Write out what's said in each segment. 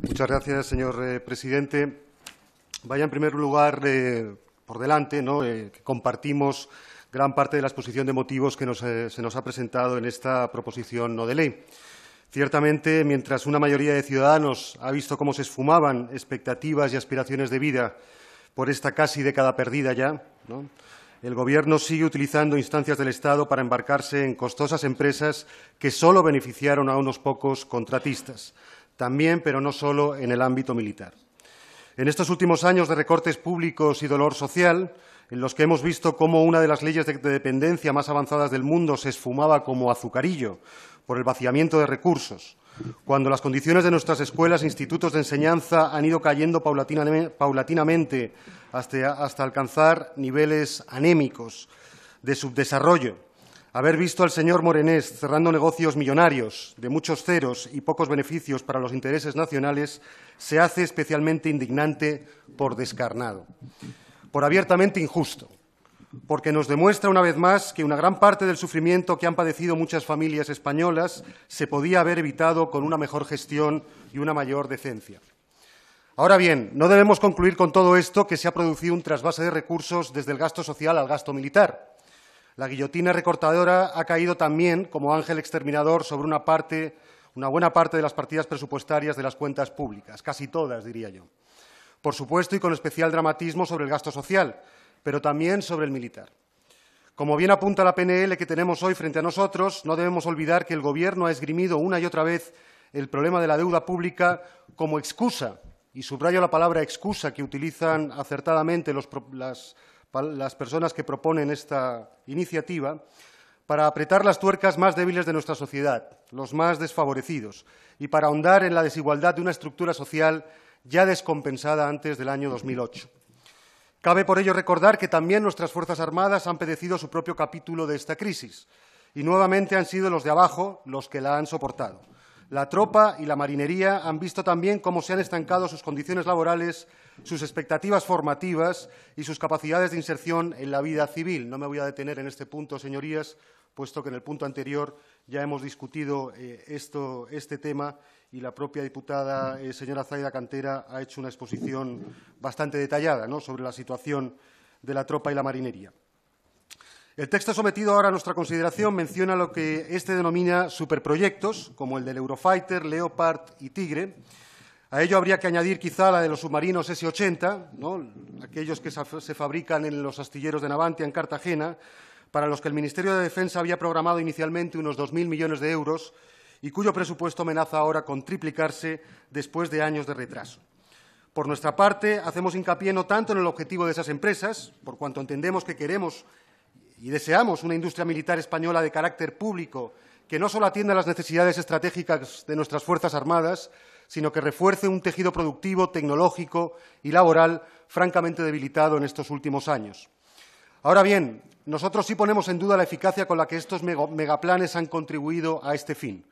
Muchas gracias, señor eh, presidente. Vaya, en primer lugar, eh, por delante, ¿no? Eh, que compartimos gran parte de la exposición de motivos que se nos ha presentado en esta proposición no de ley. Ciertamente, mientras una mayoría de ciudadanos ha visto cómo se esfumaban expectativas y aspiraciones de vida por esta casi década perdida ya, el Gobierno sigue utilizando instancias del Estado para embarcarse en costosas empresas que solo beneficiaron a unos pocos contratistas, también, pero no solo en el ámbito militar. En estos últimos años de recortes públicos y dolor social, en los que hemos visto cómo una de las leyes de dependencia más avanzadas del mundo se esfumaba como azucarillo por el vaciamiento de recursos, cuando las condiciones de nuestras escuelas e institutos de enseñanza han ido cayendo paulatinamente hasta, hasta alcanzar niveles anémicos de subdesarrollo, Haber visto al señor Morenés cerrando negocios millonarios de muchos ceros y pocos beneficios para los intereses nacionales se hace especialmente indignante por descarnado, por abiertamente injusto, porque nos demuestra una vez más que una gran parte del sufrimiento que han padecido muchas familias españolas se podía haber evitado con una mejor gestión y una mayor decencia. Ahora bien, no debemos concluir con todo esto que se ha producido un trasvase de recursos desde el gasto social al gasto militar la guillotina recortadora ha caído también como ángel exterminador sobre una, parte, una buena parte de las partidas presupuestarias de las cuentas públicas, casi todas, diría yo. Por supuesto, y con especial dramatismo sobre el gasto social, pero también sobre el militar. Como bien apunta la PNL que tenemos hoy frente a nosotros, no debemos olvidar que el Gobierno ha esgrimido una y otra vez el problema de la deuda pública como excusa, y subrayo la palabra excusa que utilizan acertadamente los, las las personas que proponen esta iniciativa, para apretar las tuercas más débiles de nuestra sociedad, los más desfavorecidos, y para ahondar en la desigualdad de una estructura social ya descompensada antes del año 2008. Cabe por ello recordar que también nuestras Fuerzas Armadas han padecido su propio capítulo de esta crisis y nuevamente han sido los de abajo los que la han soportado. La tropa y la marinería han visto también cómo se han estancado sus condiciones laborales, sus expectativas formativas y sus capacidades de inserción en la vida civil. No me voy a detener en este punto, señorías, puesto que en el punto anterior ya hemos discutido eh, este tema y la propia diputada eh, señora Zaida Cantera ha hecho una exposición bastante detallada sobre la situación de la tropa y la marinería. El texto sometido ahora a nuestra consideración menciona lo que este denomina superproyectos, como el del Eurofighter, Leopard y Tigre. A ello habría que añadir quizá la de los submarinos S-80, aquellos que se fabrican en los astilleros de Navantia, en Cartagena, para los que el Ministerio de Defensa había programado inicialmente unos 2.000 millones de euros y cuyo presupuesto amenaza ahora con triplicarse después de años de retraso. Por nuestra parte, hacemos hincapié no tanto en el objetivo de esas empresas, por cuanto entendemos que queremos y deseamos una industria militar española de carácter público que no solo atienda las necesidades estratégicas de nuestras Fuerzas Armadas, sino que refuerce un tejido productivo, tecnológico y laboral francamente debilitado en estos últimos años. Ahora bien, nosotros sí ponemos en duda la eficacia con la que estos megaplanes han contribuido a este fin.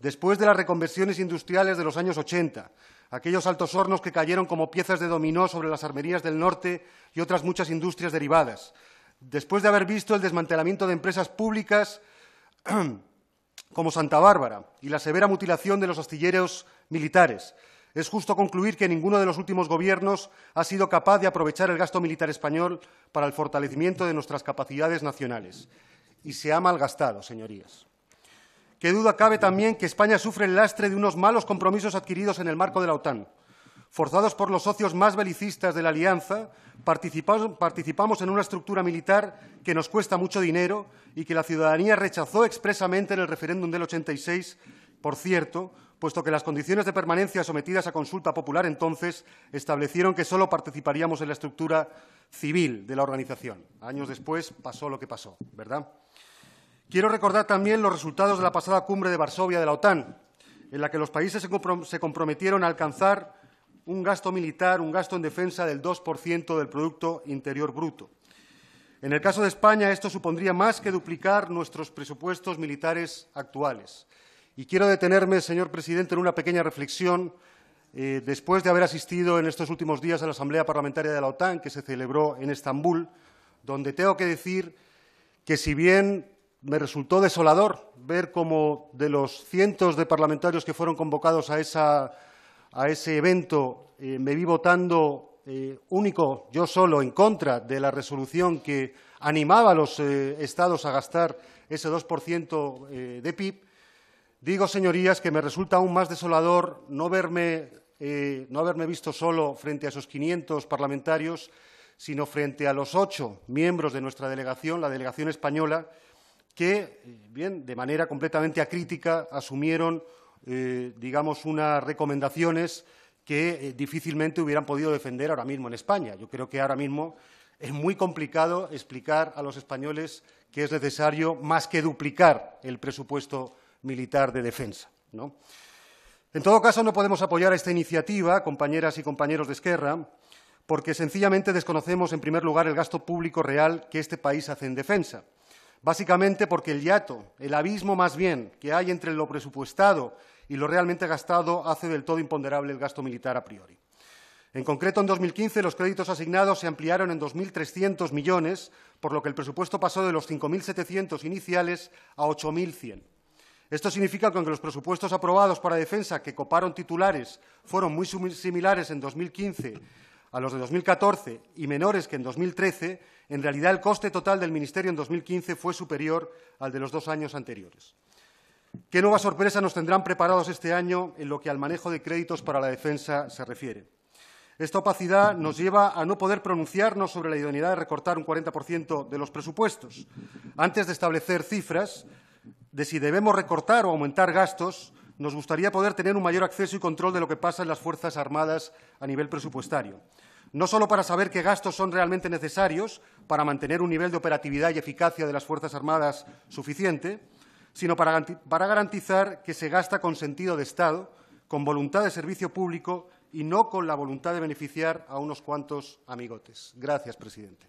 Después de las reconversiones industriales de los años 80, aquellos altos hornos que cayeron como piezas de dominó sobre las armerías del norte y otras muchas industrias derivadas, Después de haber visto el desmantelamiento de empresas públicas como Santa Bárbara y la severa mutilación de los astilleros militares, es justo concluir que ninguno de los últimos gobiernos ha sido capaz de aprovechar el gasto militar español para el fortalecimiento de nuestras capacidades nacionales. Y se ha malgastado, señorías. Qué duda cabe también que España sufre el lastre de unos malos compromisos adquiridos en el marco de la OTAN, forzados por los socios más belicistas de la Alianza, participamos en una estructura militar que nos cuesta mucho dinero y que la ciudadanía rechazó expresamente en el referéndum del 86, por cierto, puesto que las condiciones de permanencia sometidas a consulta popular entonces establecieron que solo participaríamos en la estructura civil de la organización. Años después pasó lo que pasó, ¿verdad? Quiero recordar también los resultados de la pasada cumbre de Varsovia de la OTAN, en la que los países se comprometieron a alcanzar un gasto militar, un gasto en defensa del 2% del Producto Interior Bruto. En el caso de España, esto supondría más que duplicar nuestros presupuestos militares actuales. Y quiero detenerme, señor presidente, en una pequeña reflexión eh, después de haber asistido en estos últimos días a la Asamblea Parlamentaria de la OTAN, que se celebró en Estambul, donde tengo que decir que si bien me resultó desolador ver cómo de los cientos de parlamentarios que fueron convocados a esa a ese evento, eh, me vi votando eh, único, yo solo, en contra de la resolución que animaba a los eh, Estados a gastar ese 2% de PIB, digo, señorías, que me resulta aún más desolador no, verme, no haberme visto solo frente a esos 500 parlamentarios, sino frente a los ocho miembros de nuestra delegación, la delegación española, que, bien, de manera completamente acrítica, asumieron eh, digamos, unas recomendaciones que eh, difícilmente hubieran podido defender ahora mismo en España. Yo creo que ahora mismo es muy complicado explicar a los españoles que es necesario más que duplicar el presupuesto militar de defensa. En todo caso, no podemos apoyar esta iniciativa, compañeras y compañeros de Esquerra, porque sencillamente desconocemos, en primer lugar, el gasto público real que este país hace en defensa. Básicamente porque el yato, el abismo más bien que hay entre lo presupuestado y lo realmente gastado hace del todo imponderable el gasto militar a priori. En concreto, en 2015 los créditos asignados se ampliaron en 2.300 millones, por lo que el presupuesto pasó de los 5.700 iniciales a 8.100. Esto significa que aunque los presupuestos aprobados para defensa que coparon titulares fueron muy similares en 2015 a los de 2014 y menores que en 2013, en realidad el coste total del Ministerio en 2015 fue superior al de los dos años anteriores. ¿Qué nueva sorpresa nos tendrán preparados este año en lo que al manejo de créditos para la defensa se refiere? Esta opacidad nos lleva a no poder pronunciarnos sobre la idoneidad de recortar un 40% de los presupuestos. Antes de establecer cifras de si debemos recortar o aumentar gastos, nos gustaría poder tener un mayor acceso y control de lo que pasa en las Fuerzas Armadas a nivel presupuestario. No solo para saber qué gastos son realmente necesarios para mantener un nivel de operatividad y eficacia de las Fuerzas Armadas suficiente, sino para garantizar que se gasta con sentido de Estado, con voluntad de servicio público y no con la voluntad de beneficiar a unos cuantos amigotes. Gracias, presidente.